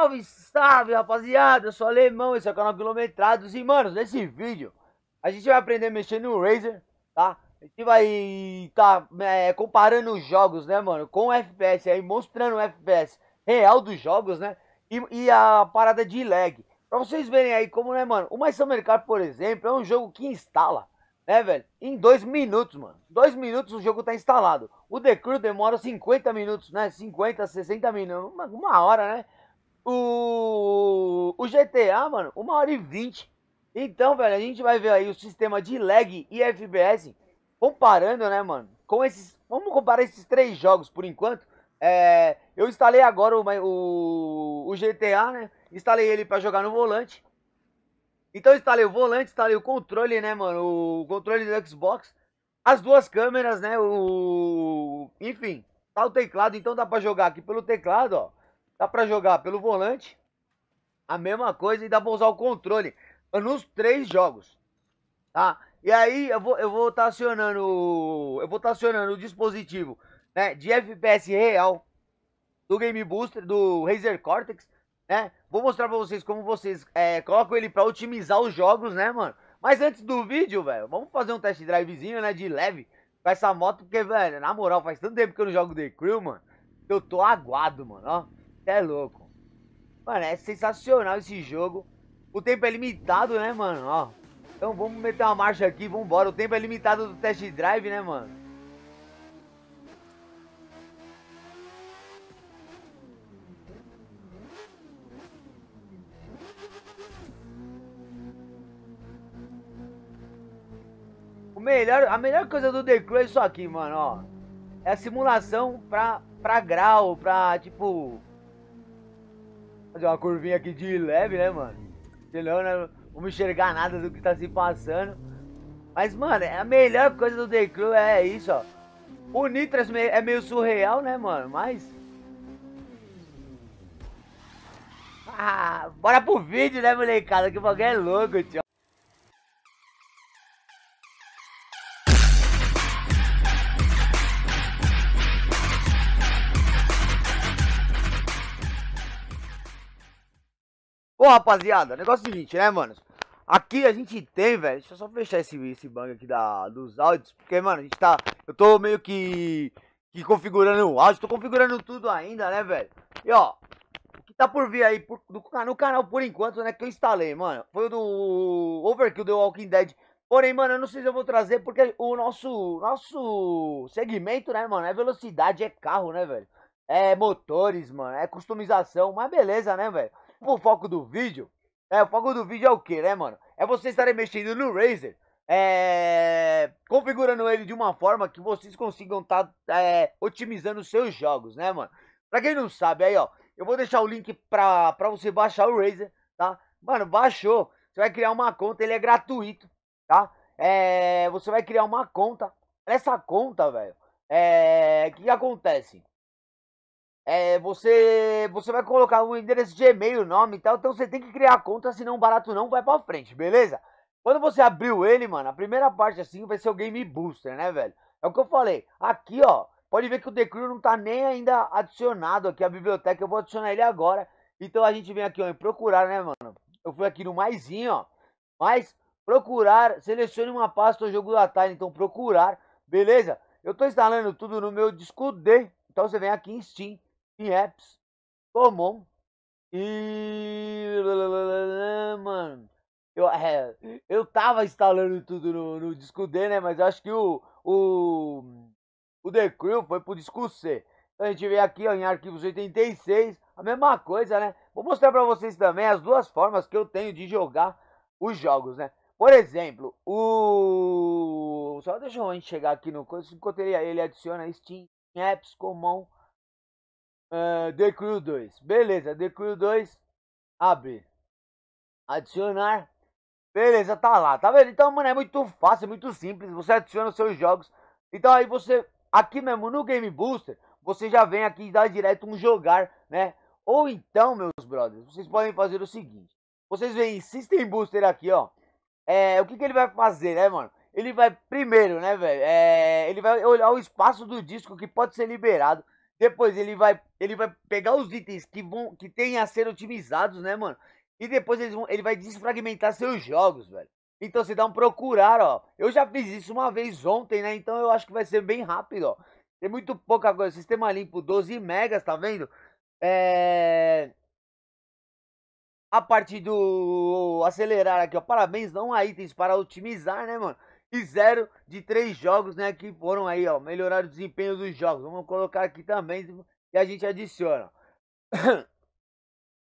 Salve, salve, rapaziada! Eu sou alemão, esse é o canal Quilometrados. E, mano, nesse vídeo a gente vai aprender a mexer no Razer, tá? A gente vai tá é, comparando os jogos, né, mano? Com o FPS, aí mostrando o FPS real dos jogos, né? E, e a parada de lag. Pra vocês verem aí como, né, mano? O Mais São Mercado, por exemplo, é um jogo que instala, né, velho? Em dois minutos, mano. Dois minutos o jogo tá instalado. O The Crew demora 50 minutos, né? 50, 60 minutos, uma, uma hora, né? o, o GTA, mano, uma hora e vinte. Então, velho, a gente vai ver aí o sistema de lag e FPS comparando, né, mano, com esses... Vamos comparar esses três jogos por enquanto. É, eu instalei agora o, o, o GTA, né? Instalei ele para jogar no volante. Então instalei o volante, instalei o controle, né, mano? O controle do Xbox. As duas câmeras, né? O. Enfim, tá o teclado, então dá pra jogar aqui pelo teclado, ó. Dá para jogar pelo volante, a mesma coisa, e dá para usar o controle nos três jogos, tá? E aí eu vou eu vou tá acionando eu vou tá acionando o dispositivo, né, de FPS real do Game Booster do Razer Cortex, né? Vou mostrar para vocês como vocês é, colocam ele para otimizar os jogos, né, mano? Mas antes do vídeo, velho, vamos fazer um test drivezinho, né, de leve com essa moto, porque, velho, na moral, faz tanto tempo que eu não jogo The Crew, mano, eu tô aguado, mano, ó é louco. Mano, é sensacional esse jogo. O tempo é limitado, né, mano? Ó. Então vamos meter uma marcha aqui, vambora. O tempo é limitado do test drive, né, mano? O melhor, a melhor coisa do The Crew é isso aqui, mano, ó. É a simulação pra, pra grau, pra, tipo, Fazer uma curvinha aqui de leve, né, mano? Senão não né? vamos enxergar nada do que tá se passando. Mas, mano, é a melhor coisa do The Crew é isso, ó. O Nitras é meio surreal, né, mano? Mas... Ah, bora pro vídeo, né, molecada? Que bagulho é louco, tio. Ô, rapaziada, negócio é o seguinte, né, mano? Aqui a gente tem, velho, deixa eu só fechar esse, esse bang aqui da, dos áudios, porque, mano, a gente tá, eu tô meio que, que configurando o áudio, tô configurando tudo ainda, né, velho? E, ó, o que tá por vir aí por, do, no canal por enquanto, né, que eu instalei, mano, foi o do Overkill do Walking Dead, Porém, mano, eu não sei se eu vou trazer, porque o nosso, nosso segmento, né, mano, é velocidade, é carro, né, velho? É motores, mano, é customização, mas beleza, né, velho? o foco do vídeo. É, o foco do vídeo é o que, né, mano? É vocês estarem mexendo no Razer, é, configurando ele de uma forma que vocês consigam estar tá, é, otimizando os seus jogos, né, mano? Pra quem não sabe, aí, ó, eu vou deixar o link pra, pra você baixar o Razer, tá? Mano, baixou, você vai criar uma conta, ele é gratuito, tá? É, você vai criar uma conta, essa conta, velho, é, que acontece? é, você, você vai colocar o endereço de e-mail, nome e tal, então você tem que criar a conta, senão o barato não vai pra frente, beleza? Quando você abriu ele, mano, a primeira parte assim vai ser o Game Booster, né, velho? É o que eu falei, aqui, ó, pode ver que o The Crew não tá nem ainda adicionado aqui a biblioteca, eu vou adicionar ele agora. Então a gente vem aqui, ó, em procurar, né, mano? Eu fui aqui no maisinho, ó, mais, procurar, selecione uma pasta do jogo da tarde, então procurar, beleza? Eu tô instalando tudo no meu disco D, então você vem aqui em Steam, Apps comum e. Mano, eu, é, eu tava instalando tudo no, no disco D, né? Mas acho que o, o, o The Crew foi pro disco C. Então a gente vem aqui ó, em arquivos 86, a mesma coisa, né? Vou mostrar pra vocês também as duas formas que eu tenho de jogar os jogos, né? Por exemplo, o. Só deixa eu chegar aqui no coisa. Encontrei ele, ele adiciona Steam Apps Comum uh, The Crew 2. Beleza, The Crew 2, abrir. Adicionar. Beleza, tá lá, tá vendo? Então, mano, é muito fácil, é muito simples, você adiciona os seus jogos. Então aí você, aqui mesmo no Game Booster, você já vem aqui e dá direto um jogar, né? Ou então, meus brothers, vocês podem fazer o seguinte. Vocês veem System Booster aqui, ó. É, o que, que ele vai fazer, né, mano? Ele vai primeiro, né, velho? É, ele vai olhar o espaço do disco que pode ser liberado depois ele vai, ele vai pegar os itens que vão, que tem a ser otimizados, né, mano? E depois eles vão, ele vai desfragmentar seus jogos, velho. Então você dá um procurar, ó. Eu já fiz isso uma vez ontem, né? Então eu acho que vai ser bem rápido, ó. Tem muito pouca coisa. Sistema limpo, 12 megas, tá vendo? É... A parte do acelerar aqui, ó. Parabéns, não há itens para otimizar, né, mano? e 0 de 3 jogos, né? Que foram aí, ó, melhorar o desempenho dos jogos. Vamos colocar aqui também e a gente adiciona.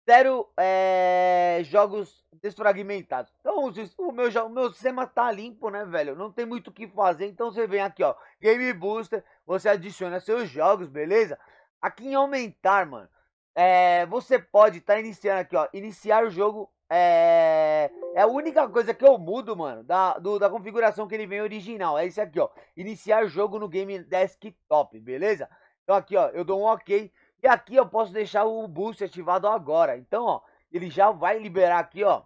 zero é, jogos desfragmentados. Então, o meu, o meu sistema tá limpo, né, velho? Não tem muito o que fazer. Então, você vem aqui, ó, Game Booster, você adiciona seus jogos, beleza? Aqui em aumentar, mano, é, você pode estar tá iniciando aqui, ó, iniciar o jogo é, é a única coisa que eu mudo, mano, da, do, da configuração que ele vem original. É isso aqui, ó. Iniciar jogo no game desktop, beleza? Então aqui, ó, eu dou um OK. E aqui eu posso deixar o boost ativado agora. Então, ó, ele já vai liberar aqui, ó.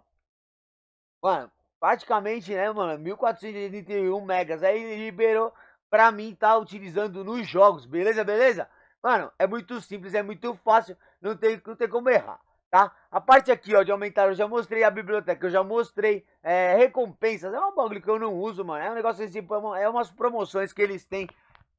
Mano, praticamente, né, mano, 1481 megas. Aí ele liberou pra mim tá utilizando nos jogos, beleza, beleza? Mano, é muito simples, é muito fácil, não tem, não tem como errar tá? A parte aqui, ó, de aumentar, eu já mostrei a biblioteca, eu já mostrei é, recompensas. É um bagulho que eu não uso, mano. É um negócio assim, tipo, é, é umas promoções que eles têm.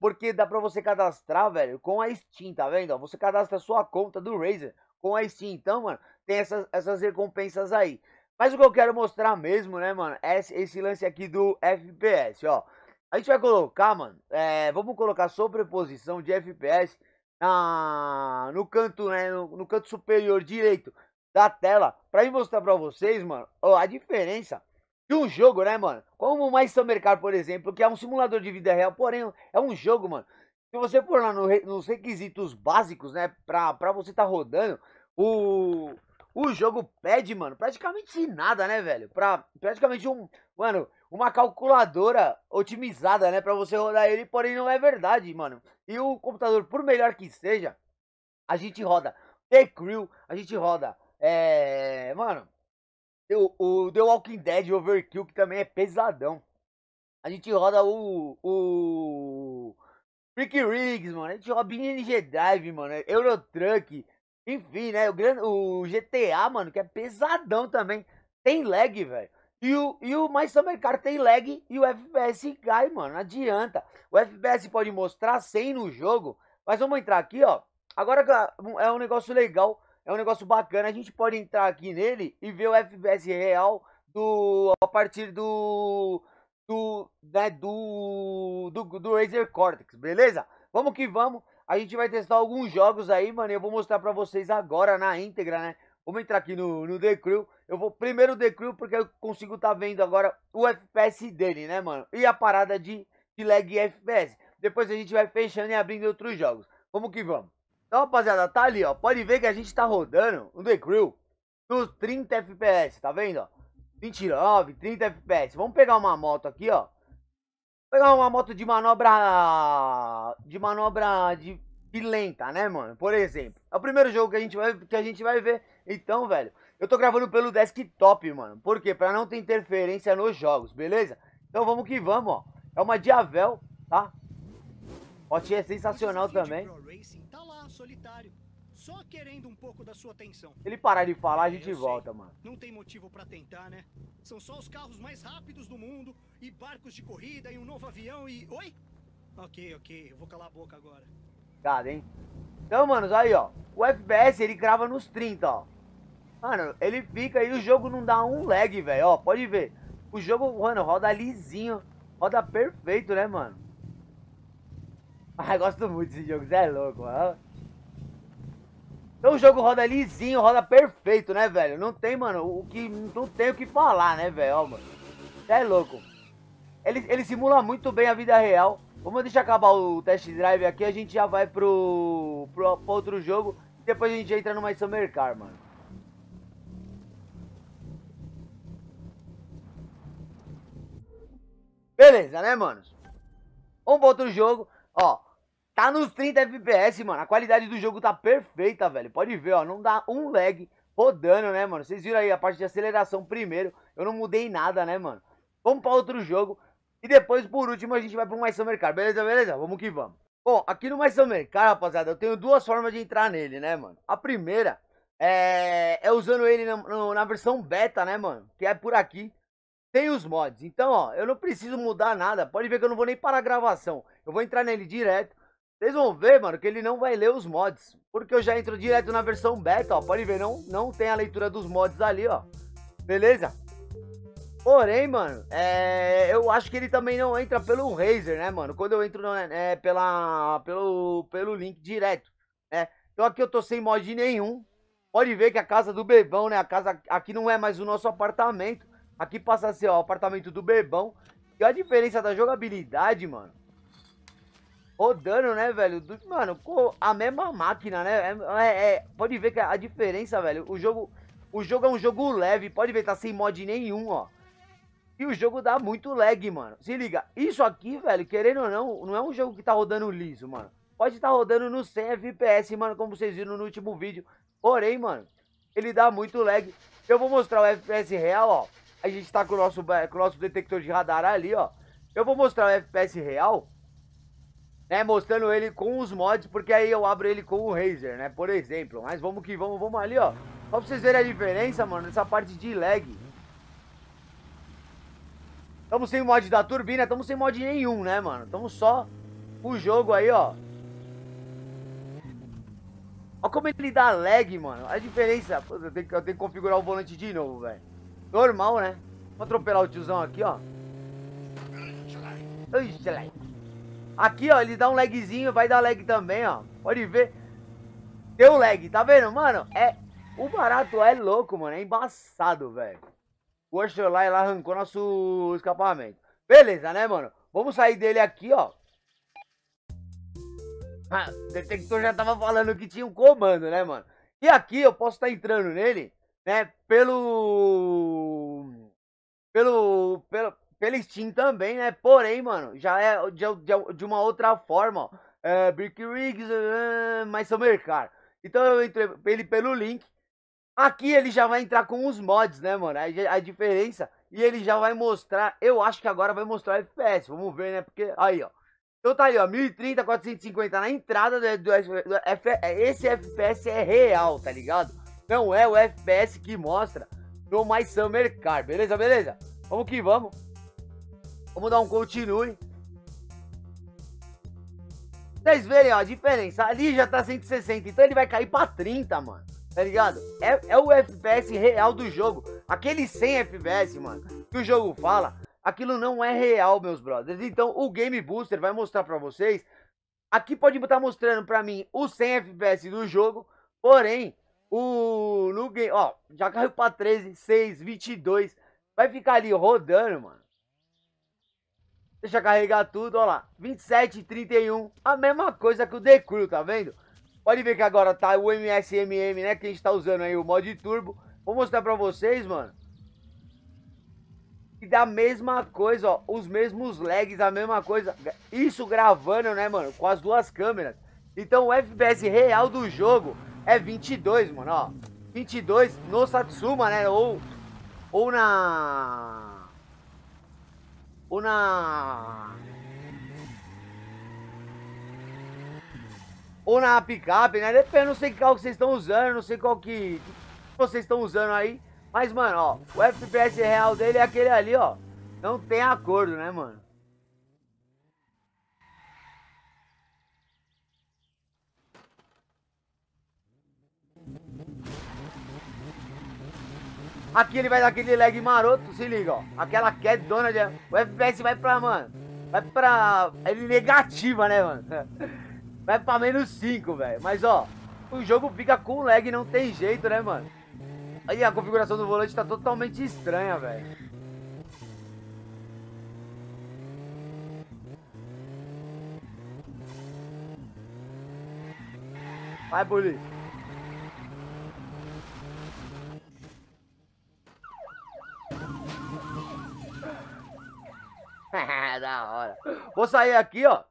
Porque dá pra você cadastrar, velho, com a Steam, tá vendo? Ó, você cadastra a sua conta do Razer com a Steam. Então, mano, tem essas, essas recompensas aí. Mas o que eu quero mostrar mesmo, né, mano, é esse lance aqui do FPS, ó. A gente vai colocar, mano, é, vamos colocar sobreposição de FPS na, no canto, né, no, no canto superior direito da tela para mostrar para vocês, mano, a diferença de um jogo, né, mano? Como o Mais Mercado, por exemplo, que é um simulador de vida real, porém é um jogo, mano. Se você for lá no, nos requisitos básicos, né, pra, pra você tá rodando, o, o jogo pede, mano, praticamente nada, né, velho? Pra, praticamente um, mano, uma calculadora otimizada, né, para você rodar ele, porém não é verdade, mano. E o computador, por melhor que seja, a gente roda The Crew, a gente roda, é, mano, o, o The Walking Dead Overkill, que também é pesadão. A gente roda o, o Freak Rigs, mano, a gente roda BNG Drive, mano, Eurotruck, enfim, né, o, o GTA, mano, que é pesadão também, tem lag, velho. E o, e o, mais também, cara, tem lag e o FPS cai, mano. Não adianta. O FPS pode mostrar 100 no jogo. Mas vamos entrar aqui, ó. Agora é um negócio legal. É um negócio bacana. A gente pode entrar aqui nele e ver o FPS real do a partir do do né, do, do do Razer Cortex, beleza? Vamos que vamos. A gente vai testar alguns jogos aí, mano. E eu vou mostrar pra vocês agora na íntegra, né? Vamos entrar aqui no, no The Crew. Eu vou primeiro The Crew porque eu consigo estar tá vendo agora o FPS dele, né, mano? E a parada de, de lag FPS. Depois a gente vai fechando e abrindo outros jogos. Vamos que vamos. Então, rapaziada, tá ali, ó. Pode ver que a gente tá rodando o The Crew nos 30 FPS, tá vendo, ó? 29, 30 FPS. Vamos pegar uma moto aqui, ó. Vou pegar uma moto de manobra... De manobra de e lenta, né, mano? Por exemplo. É o primeiro jogo que a gente vai, que a gente vai ver. Então, velho, eu tô gravando pelo desktop, mano. Por quê? Pra não ter interferência nos jogos, beleza? Então vamos que vamos, ó. É uma Diavel, tá? Rotinha é sensacional também. Tá lá, um Ele parar de falar, a é, gente volta, sei. mano. Não tem motivo para tentar, né? São só os carros mais rápidos do mundo e barcos de corrida e um novo avião e oi? OK, OK, eu vou calar a boca agora complicado, hein? Então, mano, aí, ó. O FPS ele grava nos 30, ó. Mano, ele fica e o jogo não dá um lag, velho. Ó, pode ver. O jogo, mano, roda lisinho. Roda perfeito, né, mano? ai ah, gosto muito desse jogo, você é louco, mano. Então o jogo roda lisinho, roda perfeito, né, velho? Não tem, mano, o que. Não tem o que falar, né, velho? Ó, mano. Você é louco. Ele, ele simula muito bem a vida real. Vamos deixar acabar o test drive aqui, a gente já vai pro, pro, pro outro jogo. E depois a gente entra numa Summer Car, mano. Beleza, né, manos? Vamos pro outro jogo. Ó, tá nos 30 FPS, mano. A qualidade do jogo tá perfeita, velho. Pode ver, ó. Não dá um lag rodando, né, mano? Vocês viram aí a parte de aceleração primeiro. Eu não mudei nada, né, mano? Vamos pra outro jogo. E depois, por último, a gente vai pro Maisão Mercado. Beleza, beleza? Vamos que vamos. Bom, aqui no Maisão Mercado, rapaziada, eu tenho duas formas de entrar nele, né, mano? A primeira é, é usando ele na, na versão beta, né, mano? Que é por aqui. Tem os mods. Então, ó, eu não preciso mudar nada. Pode ver que eu não vou nem parar a gravação. Eu vou entrar nele direto. Vocês vão ver, mano, que ele não vai ler os mods. Porque eu já entro direto na versão beta, ó. Pode ver, não, não tem a leitura dos mods ali, ó. Beleza? Porém, mano, é, eu acho que ele também não entra pelo Razer, né, mano? Quando eu entro no, é, pela, pelo, pelo link direto, né? Então aqui eu tô sem mod nenhum. Pode ver que a casa do Bebão, né? A casa aqui não é mais o nosso apartamento. Aqui passa a ser, ó, o apartamento do Bebão. E a diferença da jogabilidade, mano. Rodando, né, velho? Mano, a mesma máquina, né? É, é, é, pode ver que a diferença, velho. O jogo, o jogo é um jogo leve. Pode ver, tá sem mod nenhum, ó. E o jogo dá muito lag, mano. Se liga, isso aqui, velho, querendo ou não, não é um jogo que tá rodando liso, mano. Pode estar tá rodando no 100 FPS, mano, como vocês viram no último vídeo. Porém, mano, ele dá muito lag. Eu vou mostrar o FPS real, ó. A gente tá com o nosso, com o nosso detector de radar ali, ó. Eu vou mostrar o FPS real, né, mostrando ele com os mods, porque aí eu abro ele com o Razer, né, por exemplo. Mas vamos que vamos, vamos ali, ó. Só pra vocês verem a diferença, mano, nessa parte de lag. Tamo sem mod da turbina, tamo sem mod nenhum, né, mano? Tamo só o jogo aí, ó. Olha como ele dá lag, mano. Olha a diferença. Pô, eu, tenho que, eu tenho que configurar o volante de novo, velho. Normal, né? Vou atropelar o tiozão aqui, ó. Aqui, ó, ele dá um lagzinho, vai dar lag também, ó. Pode ver. Deu lag, tá vendo, mano? É... O barato é louco, mano. É embaçado, velho. O Anjo lá, ela arrancou nosso escapamento. Beleza, né, mano? Vamos sair dele aqui, ó. Ah, o detector já tava falando que tinha um comando, né, mano? E aqui eu posso estar tá entrando nele, né, pelo... Pelo... pelo pelo Steam também, né? Porém, mano, já é de, de, de uma outra forma, ó. É, Brick Rigs, uh, ah, mais Summer mercado. Então eu entrei ele pelo link, Aqui ele já vai entrar com os mods, né, mano? A, a diferença. E ele já vai mostrar. Eu acho que agora vai mostrar FPS. Vamos ver, né? Porque. Aí, ó. Então tá aí, ó. 1030, 450 na entrada do, do, do Esse FPS é real, tá ligado? Não é o FPS que mostra no My Summer Car, beleza, beleza? Vamos que vamos. Vamos dar um continue. Vocês verem, ó, a diferença. Ali já tá 160, então ele vai cair pra 30, mano tá ligado? É, é o FPS real do jogo. Aquele 100 FPS, mano, que o jogo fala, aquilo não é real, meus brothers. Então, o Game Booster vai mostrar pra vocês. Aqui pode estar mostrando pra mim o 100 FPS do jogo, porém, o no game, ó, já caiu pra 13, 6, 22. Vai ficar ali rodando, mano. Deixa carregar tudo, ó lá. 27, 31. A mesma coisa que o Decru, tá vendo? Pode ver que agora tá o MSMM, né? Que a gente tá usando aí, o mod turbo. Vou mostrar pra vocês, mano. E da mesma coisa, ó. Os mesmos lags, a mesma coisa. Isso gravando, né, mano? Com as duas câmeras. Então o FPS real do jogo é 22, mano, ó. 22 no Satsuma, né? Ou, ou na... Ou na... ou na picape, né? Depende, não sei qual que vocês estão usando, não sei qual que, que vocês estão usando aí. Mas, mano, ó, o FPS real dele é aquele ali, ó. Não tem acordo, né, mano? Aqui ele vai dar aquele lag maroto, se liga, ó. Aquela quedona de... O FPS vai pra, mano... Vai pra... Ele negativa, né, mano? Vai pra menos 5, velho. Mas, ó, o jogo fica com lag, não tem jeito, né, mano? Aí a configuração do volante tá totalmente estranha, velho. Vai, Bully. da hora. Vou sair aqui, ó.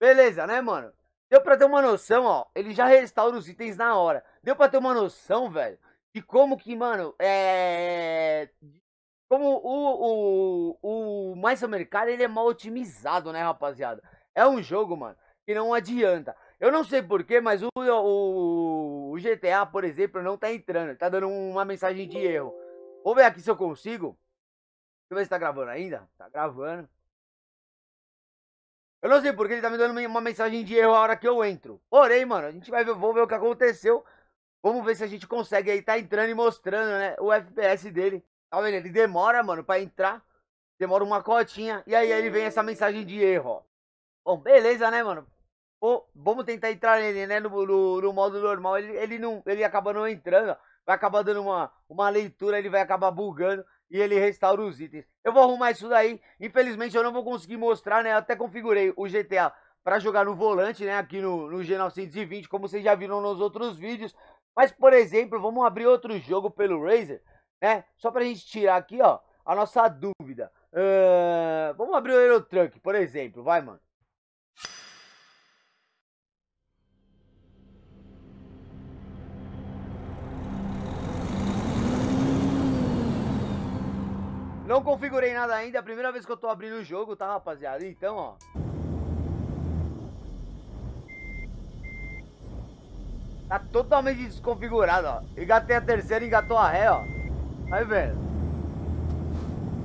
Beleza, né, mano? Deu pra ter uma noção, ó. Ele já restaura os itens na hora. Deu pra ter uma noção, velho. De como que, mano, é. Como o, o, o Mais Mercado ele é mal otimizado, né, rapaziada? É um jogo, mano, que não adianta. Eu não sei porquê, mas o, o, o GTA, por exemplo, não tá entrando. Tá dando uma mensagem de erro. Vou ver aqui se eu consigo. Deixa eu ver se tá gravando ainda. Tá gravando. Eu não sei porque ele tá me dando uma mensagem de erro a hora que eu entro. Porém, mano, a gente vai ver, vou ver o que aconteceu. Vamos ver se a gente consegue aí tá entrando e mostrando, né? O FPS dele. Tá vendo? Ele demora, mano, pra entrar. Demora uma cotinha. E aí ele vem essa mensagem de erro, ó. Bom, beleza, né, mano? Pô, vamos tentar entrar nele, né? No, no, no modo normal. Ele, ele, não, ele acaba não entrando, ó. Vai acabar dando uma, uma leitura, ele vai acabar bugando. E ele restaura os itens. Eu vou arrumar isso daí. Infelizmente eu não vou conseguir mostrar, né? Eu até configurei o GTA para jogar no volante, né? Aqui no, no G920, como vocês já viram nos outros vídeos. Mas, por exemplo, vamos abrir outro jogo pelo Razer, né? Só pra gente tirar aqui, ó, a nossa dúvida. Uh, vamos abrir o Aerotruck, por exemplo, vai, mano. Não configurei nada ainda, é a primeira vez que eu tô abrindo o jogo, tá, rapaziada? Então, ó. Tá totalmente desconfigurado, ó. Engatei a terceira, engatou a ré, ó. Aí, velho.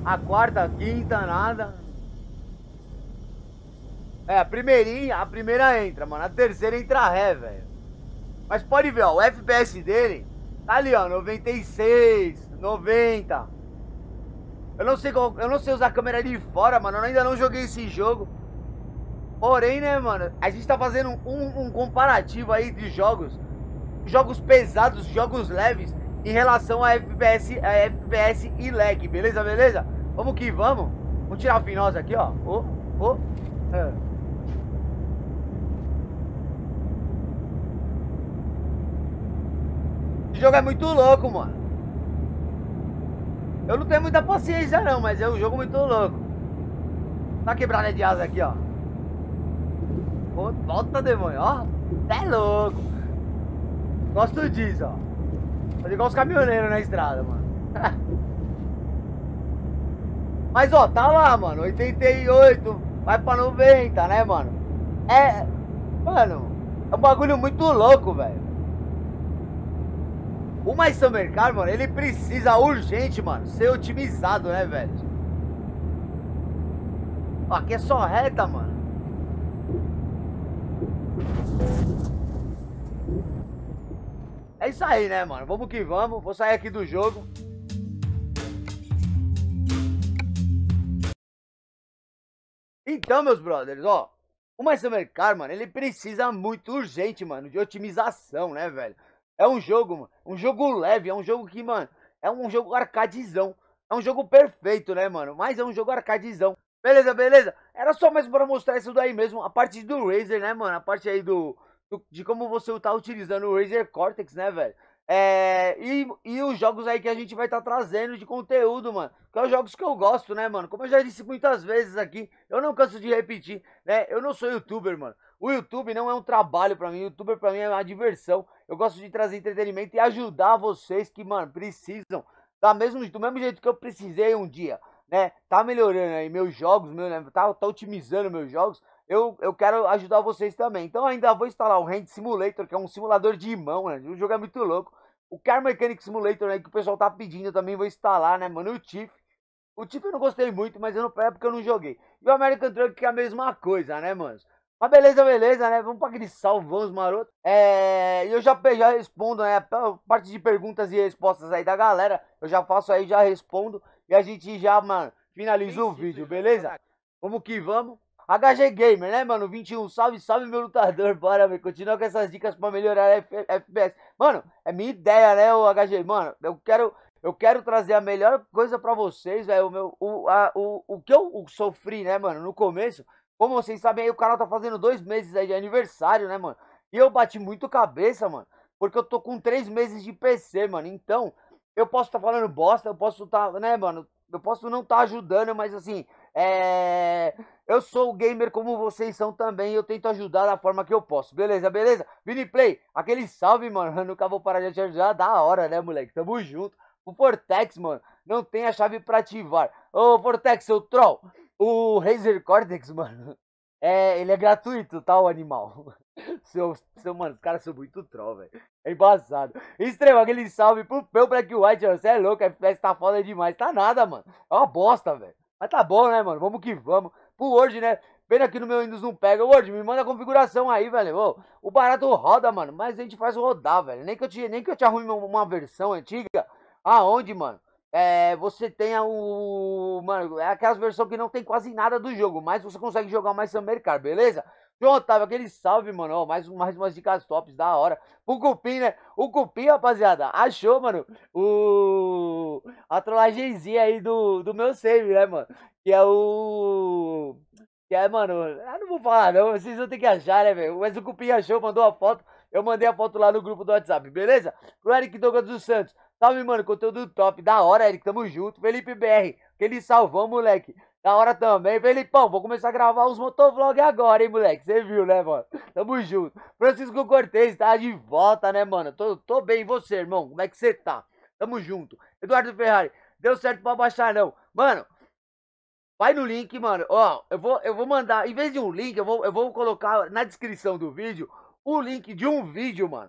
A quarta, a quinta, nada. É, a primeirinha, a primeira entra, mano. A terceira entra a ré, velho. Mas pode ver, ó, o FPS dele tá ali, ó, 96, 90. Eu não sei qual, eu não sei usar a câmera de fora, mano. Eu ainda não joguei esse jogo. Porém, né, mano, a gente tá fazendo um, um comparativo aí de jogos. Jogos pesados, jogos leves em relação a FPS, a FPS e lag, beleza, beleza? Vamos que vamos. Vamos tirar a finosa aqui, ó. Ô, oh, ô. Oh. Esse jogo é muito louco, mano. Eu não tenho muita paciência não, mas é um jogo muito louco. Tá quebrada de asa aqui, ó. Volta, demônio, ó. É louco. Gosto disso, ó. Fazer igual os caminhoneiros na estrada, mano. mas, ó, tá lá, mano. 88, vai pra 90, né, mano? É... Mano, é um bagulho muito louco, velho. O mais mano, ele precisa urgente, mano, ser otimizado, né, velho? Ó, aqui é só reta, mano. É isso aí, né, mano? Vamos que vamos. Vou sair aqui do jogo. Então, meus brothers, ó. O Marcelo mano, ele precisa muito urgente, mano, de otimização, né, velho? É um jogo, mano. Um jogo leve, é um jogo que, mano, é um jogo arcadizão. É um jogo perfeito, né, mano? Mas é um jogo arcadizão. Beleza, beleza? Era só mesmo pra mostrar isso daí mesmo. A parte do Razer, né, mano? A parte aí do. do de como você tá utilizando o Razer Cortex, né, velho? É, e, e os jogos aí que a gente vai estar tá trazendo de conteúdo, mano. Que são é os jogos que eu gosto, né, mano? Como eu já disse muitas vezes aqui, eu não canso de repetir, né? Eu não sou youtuber, mano. O YouTube não é um trabalho para mim, o youtuber para mim é uma diversão. Eu gosto de trazer entretenimento e ajudar vocês que, mano, precisam. Da mesmo, do mesmo jeito que eu precisei um dia, né? Tá melhorando aí meus jogos, meu, né? tá, tá otimizando meus jogos. Eu, eu quero ajudar vocês também. Então ainda vou instalar o Hand Simulator, que é um simulador de mão, né? O jogo é muito louco. O Car Mechanic Simulator, né, que o pessoal tá pedindo, eu também vou instalar, né, mano? O Tiff. O Tiff eu não gostei muito, mas eu não é porque eu não joguei. E o American Truck, que é a mesma coisa, né, mano? Mas ah, beleza, beleza, né? Vamos pra Grissal, vamos, maroto. É, eu já, já respondo, né? A parte de perguntas e respostas aí da galera. Eu já faço aí, já respondo. E a gente já, mano, finaliza o vídeo, beleza? Vamos que vamos. HG Gamer, né, mano? 21, salve, salve, meu lutador. Bora, velho. Continua com essas dicas pra melhorar a FPS. Mano, é minha ideia, né, o HG? Mano, eu quero, eu quero trazer a melhor coisa pra vocês, velho. O, meu, o, o, o que eu sofri, né, mano, no começo como vocês sabem aí, o canal tá fazendo dois meses aí de aniversário, né, mano? E eu bati muito cabeça, mano, porque eu tô com três meses de PC, mano. Então, eu posso estar tá falando bosta, eu posso estar, tá, né, mano? Eu posso não estar tá ajudando, mas assim, é... Eu sou gamer como vocês são também eu tento ajudar da forma que eu posso. Beleza, beleza? Viniplay, Play, aquele salve, mano. Eu nunca vou parar de te ajudar. Da hora, né, moleque? Tamo junto. O Vortex, mano, não tem a chave pra ativar. Ô, Vortex, seu troll. O Razer Cortex, mano, é, ele é gratuito, tá, o animal. Seu, seu, mano, os caras são muito troll, velho. É embaçado. Extremo, aquele salve pro Peu Black White, Você é louco, a FPS tá foda demais. Tá nada, mano. É uma bosta, velho. Mas tá bom, né, mano? Vamos que vamos. Pro hoje, né? Pena que no meu Windows não pega. Word, me manda a configuração aí, velho. Ô, o barato roda, mano. Mas a gente faz rodar, velho. Nem que eu te, nem que eu te arrume uma versão antiga. Aonde, mano? É, você tem o. Mano, é aquelas versões que não tem quase nada do jogo, mas você consegue jogar mais Summer Car, beleza? João Otávio, aquele salve, mano. mais, mais umas dicas tops, da hora. O Cupim, né? O Cupim, rapaziada, achou, mano, o... a trollagemzinha aí do, do meu save, né, mano? Que é o... Que é, mano, eu não vou falar, não. Vocês vão ter que achar, né, velho? Mas o Cupim achou, mandou a foto. Eu mandei a foto lá no grupo do WhatsApp, beleza? Pro Eric Douglas dos Santos. Salve, mano, conteúdo top. Da hora, Eric, tamo junto. Felipe BR, que ele salvou, moleque. Da hora também. Felipão, vou começar a gravar os motovlogs agora, hein, moleque. Você viu, né, mano? Tamo junto. Francisco Cortez, tá de volta, né, mano? Tô, tô bem, e você, irmão? Como é que você tá? Tamo junto. Eduardo Ferrari, deu certo pra baixar, não. Mano, Vai no link, mano. Ó, eu vou, eu vou mandar, em vez de um link, eu vou, eu vou colocar na descrição do vídeo o link de um vídeo, mano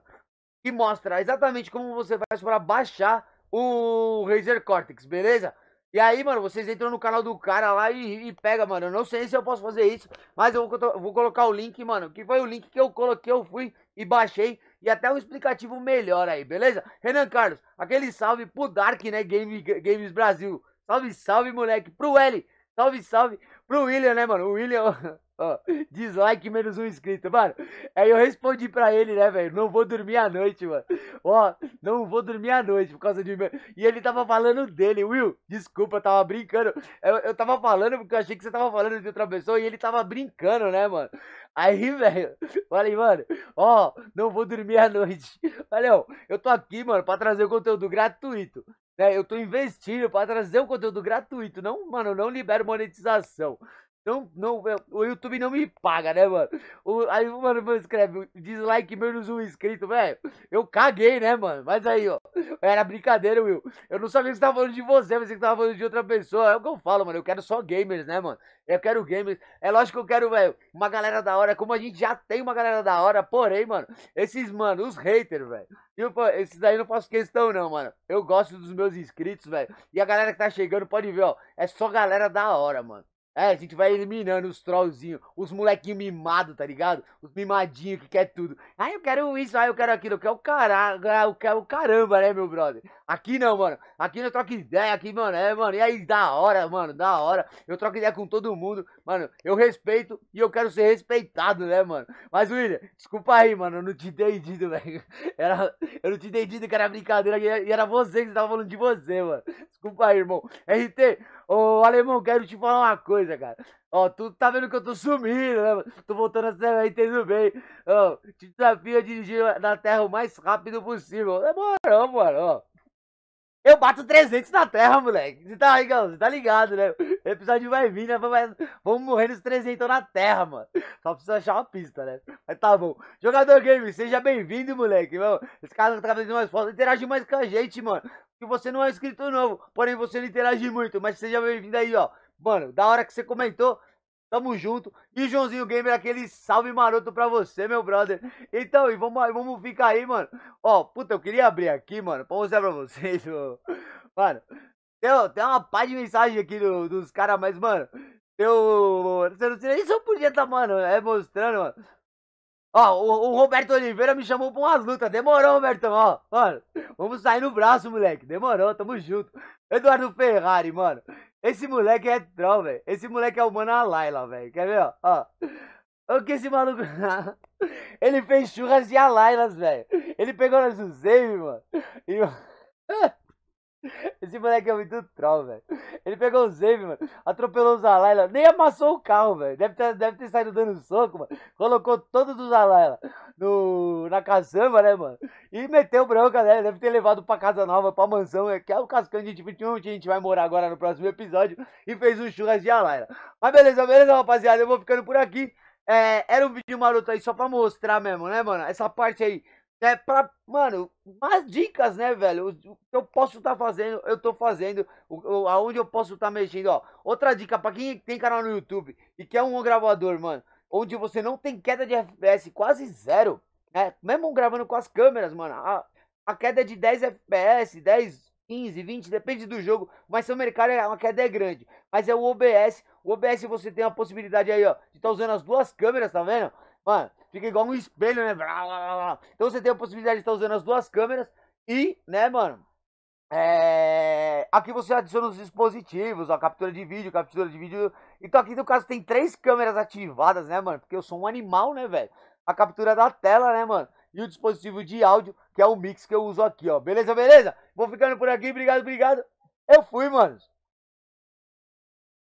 que mostra exatamente como você faz para baixar o Razer Cortex, beleza? E aí, mano, vocês entram no canal do cara lá e, e pega, mano. Eu não sei se eu posso fazer isso, mas eu vou, vou colocar o link, mano. Que foi o link que eu coloquei, eu fui e baixei. E até um explicativo melhor aí, beleza? Renan Carlos, aquele salve pro Dark, né? Game, Games Brasil. Salve, salve, moleque. Pro L, Salve, salve pro William, né, mano? O William, ó, dislike menos um inscrito, mano. Aí eu respondi pra ele, né, velho? Não vou dormir à noite, mano. Ó, não vou dormir à noite por causa de. E ele tava falando dele, Will. Desculpa, eu tava brincando. Eu, eu tava falando porque eu achei que você tava falando de outra pessoa e ele tava brincando, né, mano? Aí, velho, falei, mano, ó, não vou dormir à noite. Valeu, eu tô aqui, mano, pra trazer o conteúdo gratuito. Né? Eu tô investindo para trazer um conteúdo gratuito. Não, mano, eu não libero monetização. Não, não, o YouTube não me paga, né, mano? O, aí, mano, escreve dislike menos um inscrito, velho. Eu caguei, né, mano? Mas aí, ó. Era brincadeira, Will. Eu não sabia que você tava falando de você, mas que tava falando de outra pessoa. É o que eu falo, mano. Eu quero só gamers, né, mano? Eu quero gamers. É lógico que eu quero, velho, uma galera da hora. Como a gente já tem uma galera da hora, porém, mano, esses, mano, os haters, velho. Esses daí não faço questão, não, mano. Eu gosto dos meus inscritos, velho. E a galera que tá chegando, pode ver, ó. É só galera da hora, mano. É, a gente vai eliminando os trollzinhos, os molequinhos mimados, tá ligado? Os mimadinhos que quer tudo. Ah, eu quero isso, ah, eu quero aquilo, eu quero o caralho, ah, eu quero o caramba, né, meu brother? Aqui não, mano. Aqui não troca ideia, aqui, mano, é, mano, e aí, da hora, mano, da hora. Eu troco ideia com todo mundo. Mano, eu respeito e eu quero ser respeitado, né, mano? Mas, William, desculpa aí, mano. Eu não te entendido, velho. Era... Eu não te entendido que era brincadeira e era você que estava falando de você, mano. Desculpa aí, irmão. RT, ô alemão, quero te falar uma coisa, cara. Ó, tu tá vendo que eu tô sumindo, né, mano? Tô voltando a ser RT do bem. Ó, te desafio a dirigir na terra o mais rápido possível. Demorou, é é mano, ó. Eu bato 300 na terra, moleque. Você tá, Igão, você tá ligado, né? O episódio vai vir, né? Vamos, vamos morrer nos 300 na terra, mano. Só precisa achar uma pista, né? Mas tá bom. Jogador Game, seja bem-vindo, moleque. Mano. Esse cara tá fazendo mais fotos. Interage mais com a gente, mano. Que você não é inscrito novo, porém você não interage muito. Mas seja bem-vindo aí, ó. Mano, da hora que você comentou, Tamo junto. E Joãozinho Gamer, aquele salve maroto pra você, meu brother. Então, e vamos, vamos ficar aí, mano. Ó, puta, eu queria abrir aqui, mano, pra mostrar pra vocês, mano. mano tem, tem uma pá de mensagem aqui do, dos caras, mas, mano, eu... Você não sei nem se eu podia tá, mano, é mostrando, mano. Ó, o, o, Roberto Oliveira me chamou pra umas lutas. Demorou, Roberto, ó. Mano, vamos sair no braço, moleque. Demorou, tamo junto. Eduardo Ferrari, mano. Esse moleque é troll, velho. Esse moleque é o mano Alaila, velho. Quer ver, ó? ó. O que esse maluco. ele fez churras de Alailas, velho. Ele pegou na Zuzeime, mano. E. Esse moleque é muito troll, velho. Ele pegou o Zeb, mano, atropelou os Alaila, nem amassou o carro, velho. Deve ter, deve ter saído dando soco, mano. Colocou todos os Alaila no, na caçamba, né, mano? E meteu branca, né? Deve ter levado pra casa nova, pra mansão, é que é o Cascão de 21, tipo, que a gente vai morar agora no próximo episódio. E fez um churras de Alaila. Mas beleza, beleza, rapaziada. Eu vou ficando por aqui. É, era um vídeo maroto aí só pra mostrar mesmo, né, mano? Essa parte aí é pra, mano, mais dicas, né, velho? O que eu posso estar tá fazendo, eu tô fazendo. O, o, aonde eu posso estar tá mexendo, ó. Outra dica pra quem tem canal no YouTube e quer um gravador, mano, onde você não tem queda de FPS, quase zero. É, mesmo gravando com as câmeras, mano, a, a queda é de 10 FPS, 10, 15, 20, depende do jogo, mas seu mercado é uma queda é grande. Mas é o OBS, o OBS você tem a possibilidade aí, ó, de estar tá usando as duas câmeras, tá vendo? Mano, Fica igual um espelho, né? Então você tem a possibilidade de estar usando as duas câmeras e, né, mano? É... Aqui você adiciona os dispositivos, a captura de vídeo, captura de vídeo. Então aqui no caso tem três câmeras ativadas, né, mano? Porque eu sou um animal, né, velho? A captura da tela, né, mano? E o dispositivo de áudio, que é o mix que eu uso aqui, ó. Beleza, beleza? Vou ficando por aqui. Obrigado, obrigado. Eu fui, mano.